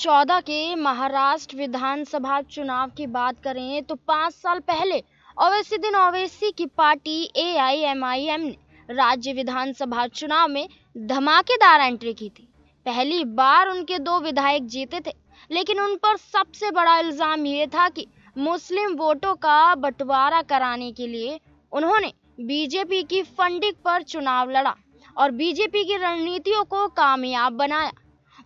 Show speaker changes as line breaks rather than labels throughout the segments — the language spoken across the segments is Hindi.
2014 के महाराष्ट्र विधानसभा चुनाव की बात करें तो पाँच साल पहले ओवैसी दिन ओवैसी की पार्टी एआईएमआईएम ने राज्य विधानसभा चुनाव में धमाकेदार एंट्री की थी पहली बार उनके दो विधायक जीते थे लेकिन उन पर सबसे बड़ा इल्ज़ाम ये था कि मुस्लिम वोटों का बंटवारा कराने के लिए उन्होंने बीजेपी की फंडिंग पर चुनाव लड़ा और बीजेपी की रणनीतियों को कामयाब बनाया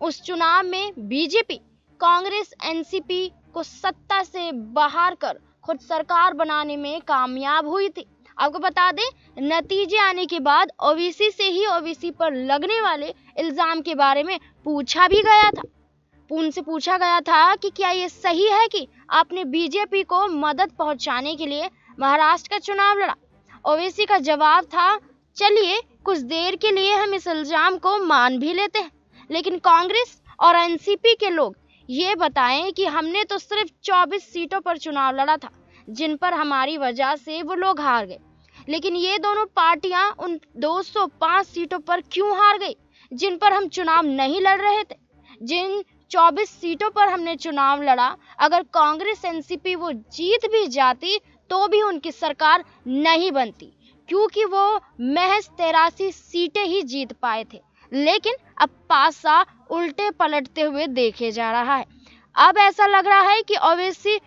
उस चुनाव में बीजेपी कांग्रेस एनसीपी को सत्ता से बाहर कर खुद सरकार बनाने में कामयाब हुई थी आपको बता दें नतीजे आने के बाद ओबीसी से ही ओबीसी पर लगने वाले इल्ज़ाम के बारे में पूछा भी गया था उनसे पूछा गया था कि क्या ये सही है कि आपने बीजेपी को मदद पहुंचाने के लिए महाराष्ट्र का चुनाव लड़ा ओवैसी का जवाब था चलिए कुछ देर के लिए हम इस इल्ज़ाम को मान भी लेते हैं लेकिन कांग्रेस और एनसीपी के लोग ये बताएं कि हमने तो सिर्फ 24 सीटों पर चुनाव लड़ा था जिन पर हमारी वजह से वो लोग हार गए लेकिन ये दोनों पार्टियां उन 205 सीटों पर क्यों हार गई जिन पर हम चुनाव नहीं लड़ रहे थे जिन 24 सीटों पर हमने चुनाव लड़ा अगर कांग्रेस एनसीपी वो जीत भी जाती तो भी उनकी सरकार नहीं बनती क्योंकि वो महज तेरासी सीटें ही जीत पाए थे लेकिन अब पासा उल्टे पलटते हुए देखे जा रहा है अब ऐसा लग रहा है कि ओवैसी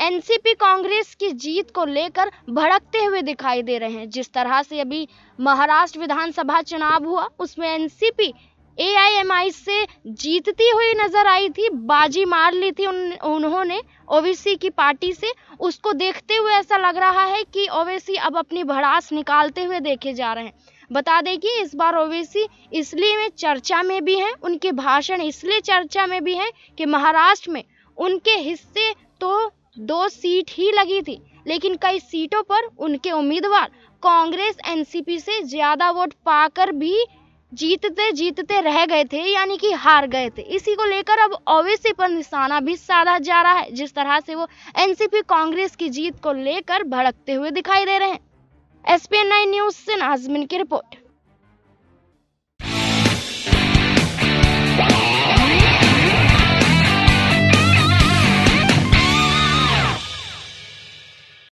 एनसीपी कांग्रेस की जीत को लेकर भड़कते हुए दिखाई दे रहे हैं जिस तरह से अभी महाराष्ट्र विधानसभा चुनाव हुआ उसमें एनसीपी एआईएमआई से जीतती हुई नजर आई थी बाजी मार ली थी उन उन्होंने ओवीसी की पार्टी से उसको देखते हुए ऐसा लग रहा है कि ओवैसी अब अपनी भड़ास निकालते हुए देखे जा रहे हैं बता दें कि इस बार ओवैसी इसलिए में चर्चा में भी हैं उनके भाषण इसलिए चर्चा में भी हैं कि महाराष्ट्र में उनके हिस्से तो दो सीट ही लगी थी लेकिन कई सीटों पर उनके उम्मीदवार कांग्रेस एनसीपी से ज़्यादा वोट पाकर भी जीतते जीतते रह गए थे यानी कि हार गए थे इसी को लेकर अब ओवैसी पर निशाना भी साधा जा रहा है जिस तरह से वो एनसीपी कांग्रेस की जीत को लेकर भड़कते हुए दिखाई दे रहे हैं एसपीएन नाइन न्यूज से नाजमिन की रिपोर्ट